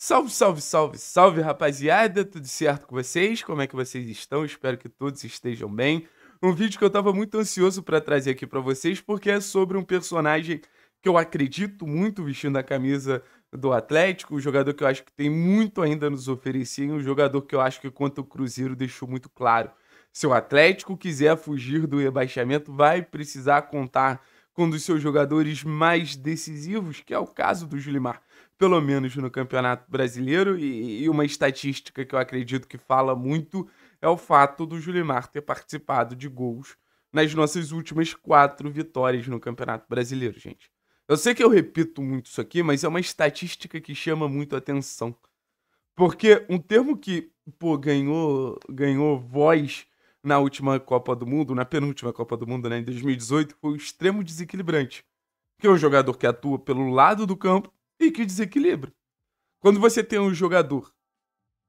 Salve, salve, salve, salve, rapaziada! Tudo certo com vocês? Como é que vocês estão? Espero que todos estejam bem. Um vídeo que eu tava muito ansioso para trazer aqui para vocês porque é sobre um personagem que eu acredito muito vestindo a camisa do Atlético, um jogador que eu acho que tem muito ainda a nos oferecer, um jogador que eu acho que quanto o Cruzeiro deixou muito claro. Se o Atlético quiser fugir do rebaixamento, vai precisar contar com um dos seus jogadores mais decisivos, que é o caso do Julimar pelo menos no Campeonato Brasileiro, e, e uma estatística que eu acredito que fala muito é o fato do Julimar ter participado de gols nas nossas últimas quatro vitórias no Campeonato Brasileiro, gente. Eu sei que eu repito muito isso aqui, mas é uma estatística que chama muito a atenção. Porque um termo que, pô, ganhou, ganhou voz na última Copa do Mundo, na penúltima Copa do Mundo, né, em 2018, foi o extremo desequilibrante. Que é um jogador que atua pelo lado do campo e que desequilibra. Quando você tem um jogador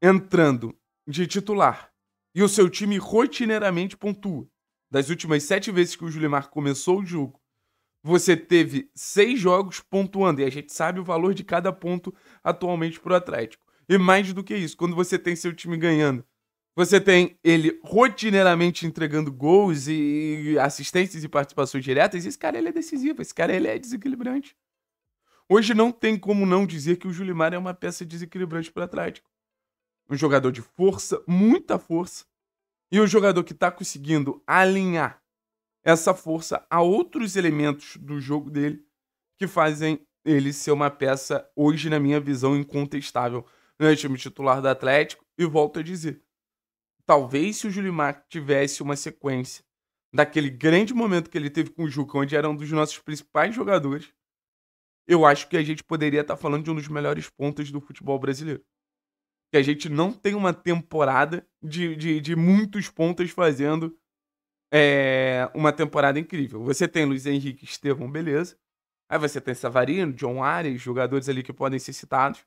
entrando de titular e o seu time rotineiramente pontua, das últimas sete vezes que o Julimar começou o jogo, você teve seis jogos pontuando, e a gente sabe o valor de cada ponto atualmente para o Atlético. E mais do que isso, quando você tem seu time ganhando, você tem ele rotineiramente entregando gols e assistências e participações diretas, esse cara ele é decisivo, esse cara ele é desequilibrante. Hoje não tem como não dizer que o Julimar é uma peça desequilibrante para o Atlético. Um jogador de força, muita força, e um jogador que está conseguindo alinhar essa força a outros elementos do jogo dele que fazem ele ser uma peça, hoje, na minha visão, incontestável no é time titular do Atlético. E volto a dizer: talvez se o Julimar tivesse uma sequência daquele grande momento que ele teve com o Juca, onde era um dos nossos principais jogadores, eu acho que a gente poderia estar tá falando de um dos melhores pontos do futebol brasileiro. Que a gente não tem uma temporada de, de, de muitos pontas fazendo é, uma temporada incrível. Você tem Luiz Henrique, Estevão, beleza. Aí você tem Savarino, John Arias, jogadores ali que podem ser citados.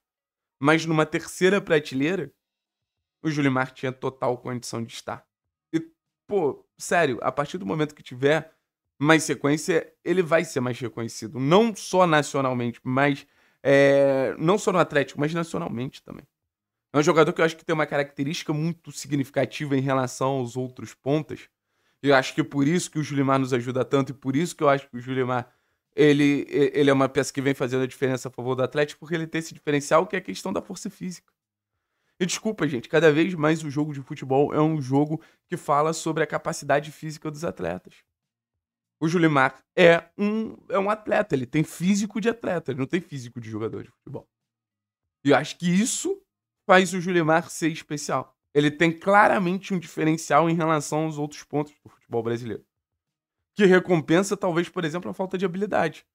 Mas numa terceira prateleira, o Julimar tinha total condição de estar. E, pô, sério, a partir do momento que tiver mais sequência, ele vai ser mais reconhecido. Não só nacionalmente, mas. É, não só no Atlético, mas nacionalmente também. É um jogador que eu acho que tem uma característica muito significativa em relação aos outros pontas. E eu acho que por isso que o Julimar nos ajuda tanto e por isso que eu acho que o Julimar ele, ele é uma peça que vem fazendo a diferença a favor do Atlético, porque ele tem esse diferencial que é a questão da força física. E desculpa, gente, cada vez mais o jogo de futebol é um jogo que fala sobre a capacidade física dos atletas. O Julimar é um, é um atleta, ele tem físico de atleta, ele não tem físico de jogador de futebol. E eu acho que isso faz o Julimar ser especial. Ele tem claramente um diferencial em relação aos outros pontos do futebol brasileiro. Que recompensa, talvez, por exemplo, a falta de habilidade.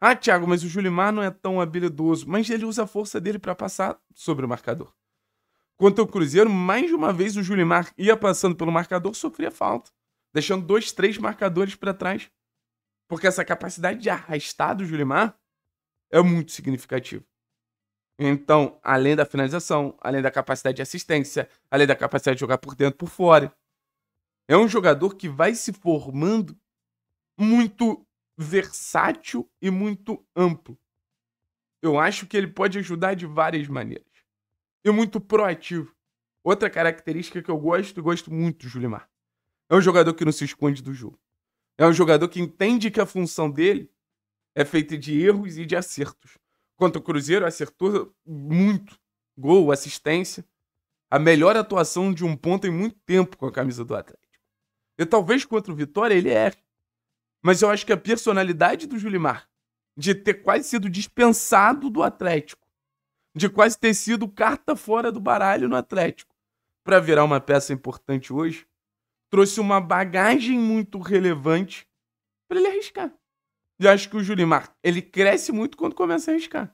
Ah, Thiago, mas o Julimar não é tão habilidoso, mas ele usa a força dele para passar sobre o marcador. Quanto ao Cruzeiro, mais de uma vez o Julimar ia passando pelo marcador, sofria falta deixando dois, três marcadores para trás. Porque essa capacidade de arrastar do Julimar é muito significativa. Então, além da finalização, além da capacidade de assistência, além da capacidade de jogar por dentro por fora, é um jogador que vai se formando muito versátil e muito amplo. Eu acho que ele pode ajudar de várias maneiras. E muito proativo. Outra característica que eu gosto e gosto muito do Julimar. É um jogador que não se esconde do jogo. É um jogador que entende que a função dele é feita de erros e de acertos. Quanto o Cruzeiro, acertou muito. Gol, assistência. A melhor atuação de um ponto em muito tempo com a camisa do Atlético. E talvez contra o Vitória ele erre. Mas eu acho que a personalidade do Julimar, de ter quase sido dispensado do Atlético, de quase ter sido carta fora do baralho no Atlético, para virar uma peça importante hoje, trouxe uma bagagem muito relevante para ele arriscar. E acho que o Julimar, ele cresce muito quando começa a arriscar.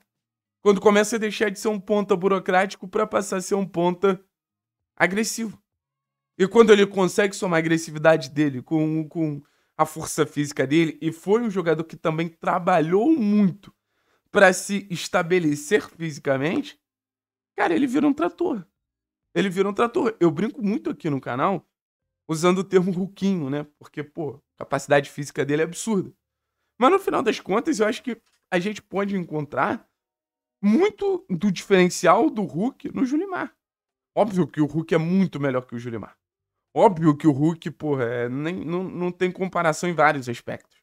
Quando começa a deixar de ser um ponta burocrático para passar a ser um ponta agressivo. E quando ele consegue somar a agressividade dele com, com a força física dele, e foi um jogador que também trabalhou muito para se estabelecer fisicamente, cara, ele vira um trator. Ele vira um trator. Eu brinco muito aqui no canal usando o termo ruquinho, né? Porque, pô, a capacidade física dele é absurda. Mas no final das contas, eu acho que a gente pode encontrar muito do diferencial do Hulk no Julimar. Óbvio que o Hulk é muito melhor que o Julimar. Óbvio que o Hulk, porra, é, nem, não, não tem comparação em vários aspectos.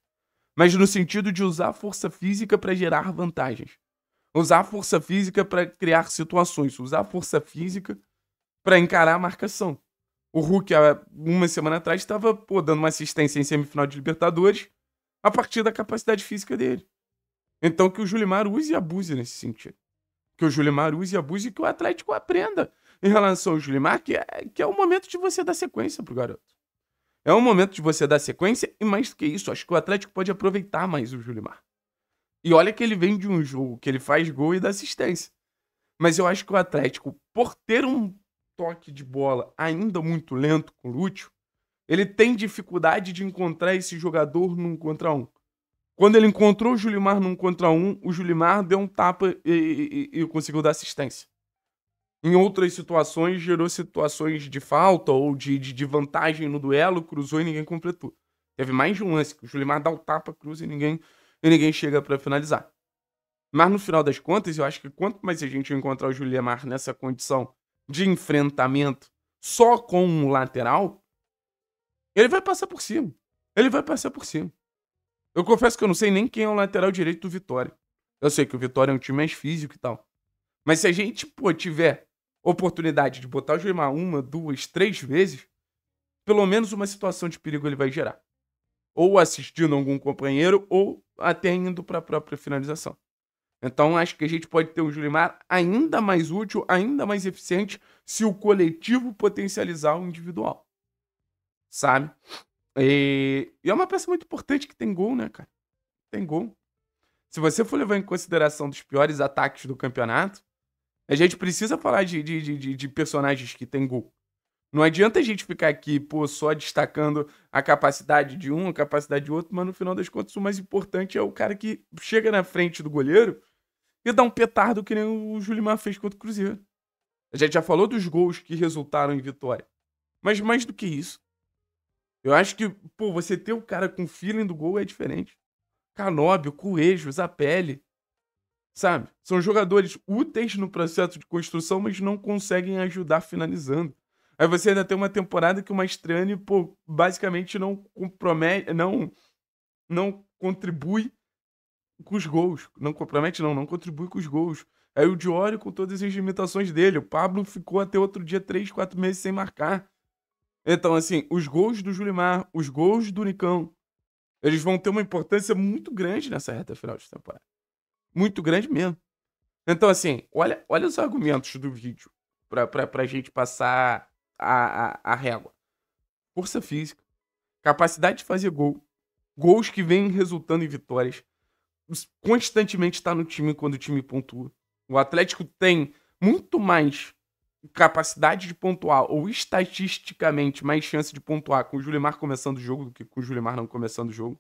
Mas no sentido de usar a força física para gerar vantagens. Usar a força física para criar situações. Usar a força física para encarar a marcação. O Hulk, há uma semana atrás, estava dando uma assistência em semifinal de Libertadores a partir da capacidade física dele. Então que o Julimar use e abuse nesse sentido. Que o Julimar use e abuse e que o Atlético aprenda em relação ao Julimar, que é, que é o momento de você dar sequência pro garoto. É o momento de você dar sequência e mais do que isso, acho que o Atlético pode aproveitar mais o Julimar. E olha que ele vem de um jogo que ele faz gol e dá assistência. Mas eu acho que o Atlético, por ter um toque de bola ainda muito lento com o Lúcio, ele tem dificuldade de encontrar esse jogador num contra um. Quando ele encontrou o Julimar num contra um, o Julimar deu um tapa e, e, e conseguiu dar assistência. Em outras situações, gerou situações de falta ou de, de, de, vantagem no duelo, cruzou e ninguém completou. Teve mais de um lance que o Julimar dá o tapa, cruza e ninguém, e ninguém chega para finalizar. Mas no final das contas, eu acho que quanto mais a gente encontrar o Julimar nessa condição de enfrentamento só com um lateral, ele vai passar por cima. Ele vai passar por cima. Eu confesso que eu não sei nem quem é o lateral direito do Vitória. Eu sei que o Vitória é um time mais físico e tal. Mas se a gente, pô, tiver oportunidade de botar o Joimar uma, duas, três vezes, pelo menos uma situação de perigo ele vai gerar. Ou assistindo algum companheiro, ou até indo para a própria finalização. Então acho que a gente pode ter um Julimar ainda mais útil, ainda mais eficiente, se o coletivo potencializar o individual. Sabe? E, e é uma peça muito importante que tem gol, né, cara? Tem gol. Se você for levar em consideração dos piores ataques do campeonato, a gente precisa falar de, de, de, de personagens que tem gol. Não adianta a gente ficar aqui, pô, só destacando a capacidade de um, a capacidade de outro, mas no final das contas o mais importante é o cara que chega na frente do goleiro e dá um petardo que nem o Julimar fez contra o Cruzeiro. A gente já falou dos gols que resultaram em vitória. Mas mais do que isso, eu acho que, pô, você ter o cara com feeling do gol é diferente. Canóbio, Coelho, Zapelli, sabe? São jogadores úteis no processo de construção, mas não conseguem ajudar finalizando. Aí você ainda tem uma temporada que o Mastrani, pô, basicamente não compromete, não, não contribui com os gols. Não compromete, não, não contribui com os gols. Aí o Diório com todas as limitações dele. O Pablo ficou até outro dia, três, quatro meses sem marcar. Então, assim, os gols do Julimar, os gols do Nicão, eles vão ter uma importância muito grande nessa reta final de temporada. Muito grande mesmo. Então, assim, olha, olha os argumentos do vídeo pra, pra, pra gente passar a, a, a régua. Força física, capacidade de fazer gol, gols que vêm resultando em vitórias, constantemente está no time quando o time pontua. O Atlético tem muito mais capacidade de pontuar, ou estatisticamente mais chance de pontuar com o Julimar começando o jogo do que com o Julimar não começando o jogo.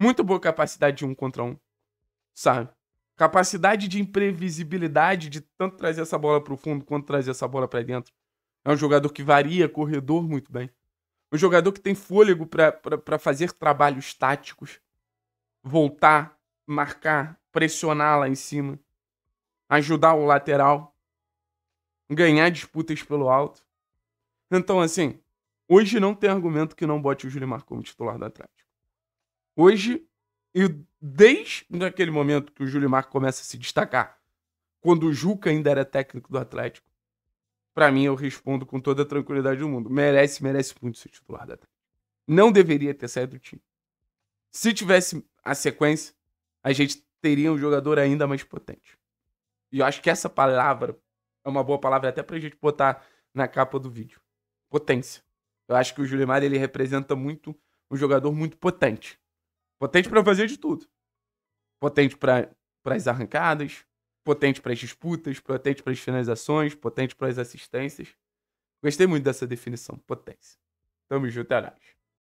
Muito boa capacidade de um contra um, sabe? Capacidade de imprevisibilidade de tanto trazer essa bola para o fundo quanto trazer essa bola para dentro. É um jogador que varia corredor muito bem. Um jogador que tem fôlego para fazer trabalhos táticos. Voltar, marcar, pressionar lá em cima. Ajudar o lateral. Ganhar disputas pelo alto. Então, assim, hoje não tem argumento que não bote o Julimar como titular do Atlético. Hoje, e desde aquele momento que o Julimar começa a se destacar, quando o Juca ainda era técnico do Atlético, para mim eu respondo com toda a tranquilidade do mundo. Merece, merece muito ser titular da Não deveria ter saído do time. Se tivesse a sequência, a gente teria um jogador ainda mais potente. E eu acho que essa palavra é uma boa palavra até pra gente botar na capa do vídeo. Potência. Eu acho que o Julimar ele representa muito um jogador muito potente. Potente para fazer de tudo. Potente para as arrancadas, potente para as disputas, potente para as finalizações, potente para as assistências. Gostei muito dessa definição, potência. Tamo junto, Arash. É